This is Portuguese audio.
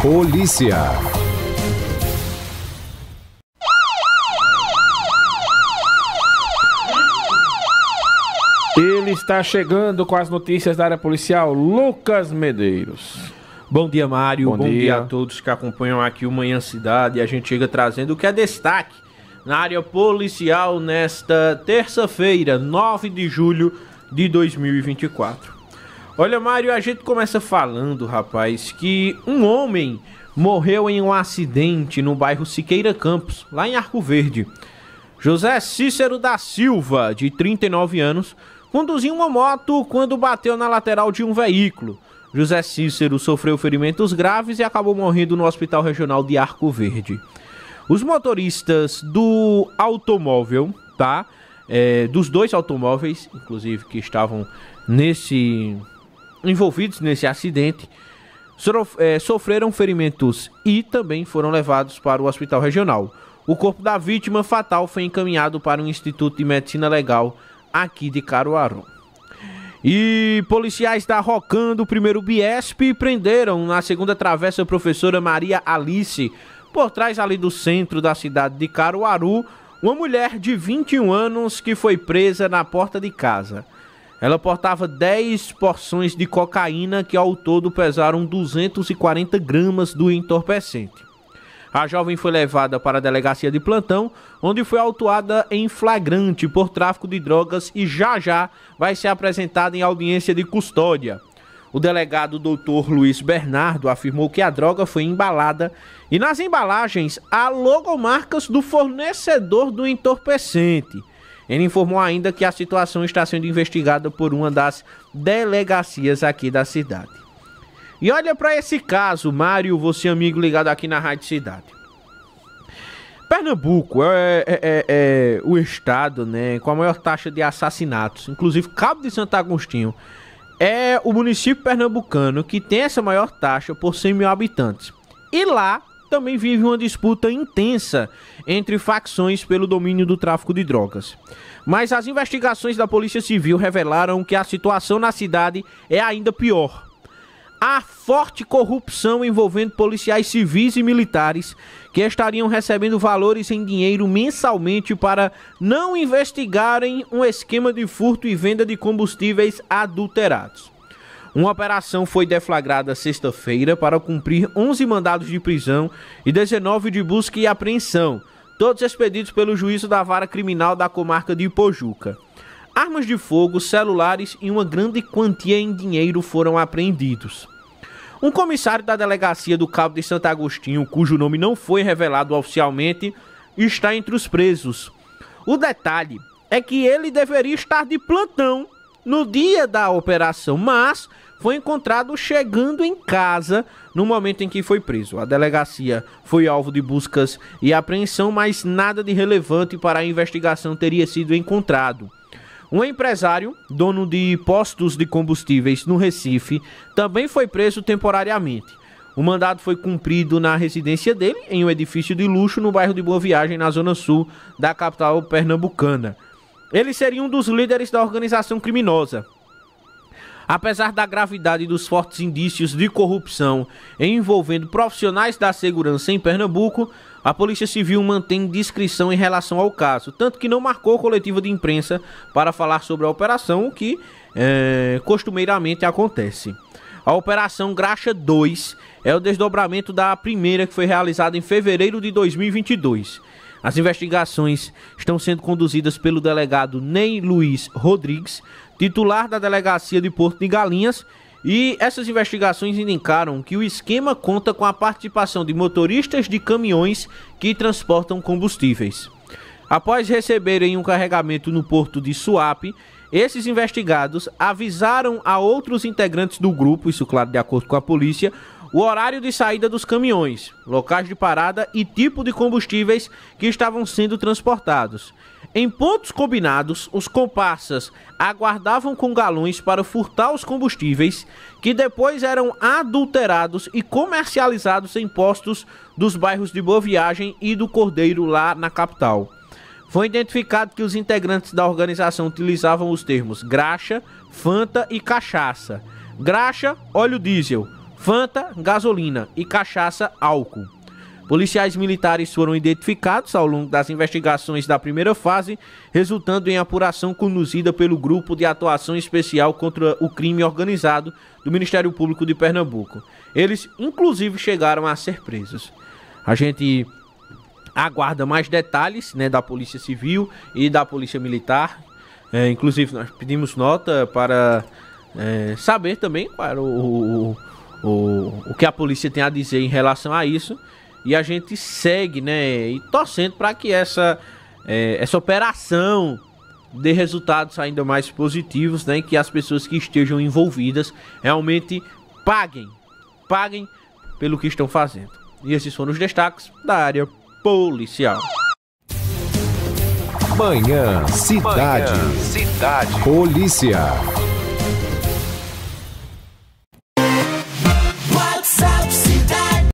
Polícia. Ele está chegando com as notícias da área policial, Lucas Medeiros. Bom dia, Mário. Bom, Bom dia. dia a todos que acompanham aqui o Manhã Cidade. A gente chega trazendo o que é destaque na área policial nesta terça-feira, 9 de julho de 2024. Olha, Mário, a gente começa falando, rapaz, que um homem morreu em um acidente no bairro Siqueira Campos, lá em Arco Verde. José Cícero da Silva, de 39 anos, conduziu uma moto quando bateu na lateral de um veículo. José Cícero sofreu ferimentos graves e acabou morrendo no Hospital Regional de Arco Verde. Os motoristas do automóvel, tá? É, dos dois automóveis, inclusive, que estavam nesse envolvidos nesse acidente eh, sofreram ferimentos e também foram levados para o hospital regional. O corpo da vítima fatal foi encaminhado para o Instituto de Medicina Legal aqui de Caruaru. E policiais da Rocan do primeiro Biesp prenderam na segunda travessa a professora Maria Alice, por trás ali do centro da cidade de Caruaru, uma mulher de 21 anos que foi presa na porta de casa. Ela portava 10 porções de cocaína que ao todo pesaram 240 gramas do entorpecente. A jovem foi levada para a delegacia de plantão, onde foi autuada em flagrante por tráfico de drogas e já já vai ser apresentada em audiência de custódia. O delegado Dr. Luiz Bernardo afirmou que a droga foi embalada e nas embalagens há logomarcas do fornecedor do entorpecente. Ele informou ainda que a situação está sendo investigada por uma das delegacias aqui da cidade. E olha para esse caso, Mário, você amigo ligado aqui na Rádio Cidade. Pernambuco é, é, é, é, o estado né, com a maior taxa de assassinatos, inclusive Cabo de Santo Agostinho. É o município pernambucano que tem essa maior taxa por 100 mil habitantes. E lá também vive uma disputa intensa entre facções pelo domínio do tráfico de drogas. Mas as investigações da Polícia Civil revelaram que a situação na cidade é ainda pior. Há forte corrupção envolvendo policiais civis e militares que estariam recebendo valores em dinheiro mensalmente para não investigarem um esquema de furto e venda de combustíveis adulterados. Uma operação foi deflagrada sexta-feira para cumprir 11 mandados de prisão e 19 de busca e apreensão, todos expedidos pelo juízo da vara criminal da comarca de Ipojuca. Armas de fogo, celulares e uma grande quantia em dinheiro foram apreendidos. Um comissário da delegacia do Cabo de Santo Agostinho, cujo nome não foi revelado oficialmente, está entre os presos. O detalhe é que ele deveria estar de plantão no dia da operação, mas foi encontrado chegando em casa no momento em que foi preso. A delegacia foi alvo de buscas e apreensão, mas nada de relevante para a investigação teria sido encontrado. Um empresário, dono de postos de combustíveis no Recife, também foi preso temporariamente. O mandado foi cumprido na residência dele, em um edifício de luxo no bairro de Boa Viagem, na zona sul da capital pernambucana. Ele seria um dos líderes da organização criminosa. Apesar da gravidade dos fortes indícios de corrupção envolvendo profissionais da segurança em Pernambuco, a Polícia Civil mantém discrição em relação ao caso, tanto que não marcou coletiva de imprensa para falar sobre a operação, o que é, costumeiramente acontece. A Operação Graxa 2 é o desdobramento da primeira que foi realizada em fevereiro de 2022 as investigações estão sendo conduzidas pelo delegado Ney Luiz Rodrigues, titular da delegacia de Porto de Galinhas, e essas investigações indicaram que o esquema conta com a participação de motoristas de caminhões que transportam combustíveis. Após receberem um carregamento no porto de Suape, esses investigados avisaram a outros integrantes do grupo, isso claro de acordo com a polícia, o horário de saída dos caminhões, locais de parada e tipo de combustíveis que estavam sendo transportados. Em pontos combinados, os comparsas aguardavam com galões para furtar os combustíveis, que depois eram adulterados e comercializados em postos dos bairros de Boa Viagem e do Cordeiro, lá na capital. Foi identificado que os integrantes da organização utilizavam os termos graxa, fanta e cachaça. Graxa, óleo diesel. Fanta, gasolina e cachaça, álcool. Policiais militares foram identificados ao longo das investigações da primeira fase, resultando em apuração conduzida pelo Grupo de Atuação Especial contra o Crime Organizado do Ministério Público de Pernambuco. Eles, inclusive, chegaram a ser presos. A gente aguarda mais detalhes né, da Polícia Civil e da Polícia Militar. É, inclusive, nós pedimos nota para é, saber também para o, o o, o que a polícia tem a dizer em relação a isso. E a gente segue, né? E torcendo para que essa, é, essa operação dê resultados ainda mais positivos, né? E que as pessoas que estejam envolvidas realmente paguem. Paguem pelo que estão fazendo. E esses foram os destaques da área policial. Manhã, cidade, Manhã, cidade. polícia.